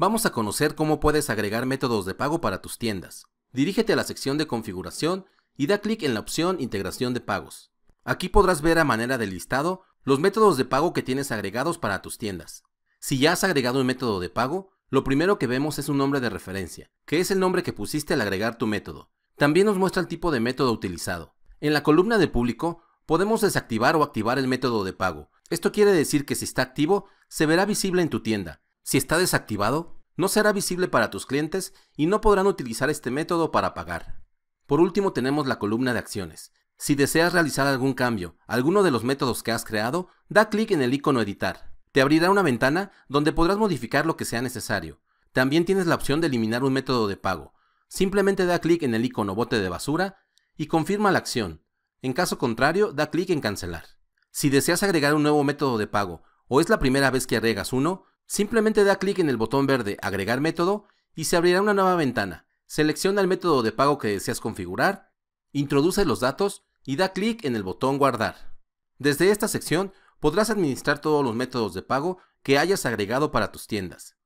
Vamos a conocer cómo puedes agregar métodos de pago para tus tiendas. Dirígete a la sección de configuración y da clic en la opción Integración de pagos. Aquí podrás ver a manera de listado los métodos de pago que tienes agregados para tus tiendas. Si ya has agregado un método de pago, lo primero que vemos es un nombre de referencia, que es el nombre que pusiste al agregar tu método. También nos muestra el tipo de método utilizado. En la columna de público, podemos desactivar o activar el método de pago. Esto quiere decir que si está activo, se verá visible en tu tienda, si está desactivado, no será visible para tus clientes y no podrán utilizar este método para pagar. Por último tenemos la columna de acciones. Si deseas realizar algún cambio, alguno de los métodos que has creado, da clic en el icono editar. Te abrirá una ventana donde podrás modificar lo que sea necesario. También tienes la opción de eliminar un método de pago. Simplemente da clic en el icono bote de basura y confirma la acción. En caso contrario, da clic en cancelar. Si deseas agregar un nuevo método de pago o es la primera vez que agregas uno, Simplemente da clic en el botón verde Agregar método y se abrirá una nueva ventana. Selecciona el método de pago que deseas configurar, introduce los datos y da clic en el botón Guardar. Desde esta sección podrás administrar todos los métodos de pago que hayas agregado para tus tiendas.